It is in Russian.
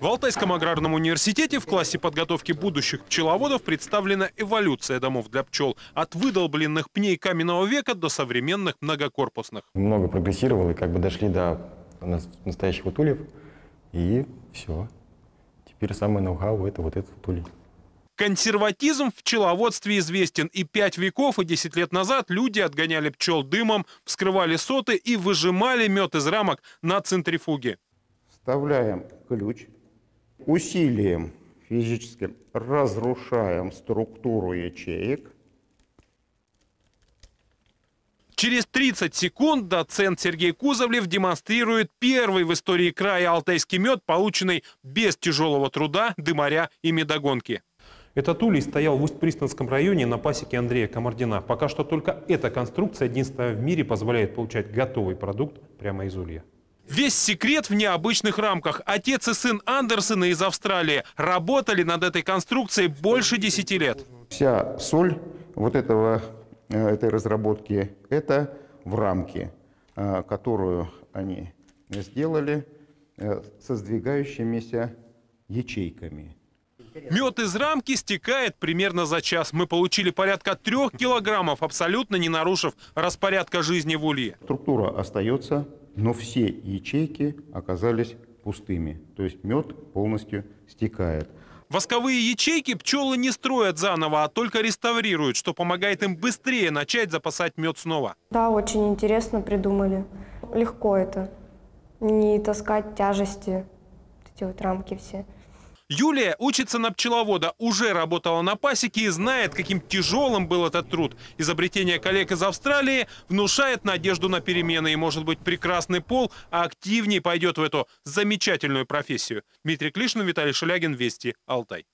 В Алтайском аграрном университете в классе подготовки будущих пчеловодов представлена эволюция домов для пчел. От выдолбленных пней каменного века до современных многокорпусных. Много прогрессировал и как бы дошли до настоящих утульев. И все. Теперь самое ноу-хау это вот этот утулий. Консерватизм в пчеловодстве известен. И пять веков, и десять лет назад люди отгоняли пчел дымом, вскрывали соты и выжимали мед из рамок на центрифуге. Вставляем ключ усилием физическим разрушаем структуру ячеек. Через 30 секунд доцент Сергей Кузовлев демонстрирует первый в истории края алтайский мед, полученный без тяжелого труда, дымаря и медогонки. Этот улей стоял в Усть-Пристанском районе на пасеке Андрея Комардина. Пока что только эта конструкция единственная в мире позволяет получать готовый продукт прямо из улья. Весь секрет в необычных рамках. Отец и сын Андерсона из Австралии работали над этой конструкцией больше 10 лет. Вся соль вот этого, э, этой разработки – это в рамке, э, которую они сделали э, со сдвигающимися ячейками. Мед из рамки стекает примерно за час. Мы получили порядка трех килограммов, абсолютно не нарушив распорядка жизни в улье. Структура остается но все ячейки оказались пустыми, то есть мед полностью стекает. Восковые ячейки пчелы не строят заново, а только реставрируют, что помогает им быстрее начать запасать мед снова. Да, очень интересно придумали. Легко это. Не таскать тяжести, эти вот рамки все. Юлия учится на пчеловода, уже работала на пасеке и знает, каким тяжелым был этот труд. Изобретение коллег из Австралии внушает надежду на перемены. И, может быть, прекрасный пол активнее пойдет в эту замечательную профессию. Дмитрий Клишин, Виталий Шелягин, Вести, Алтай.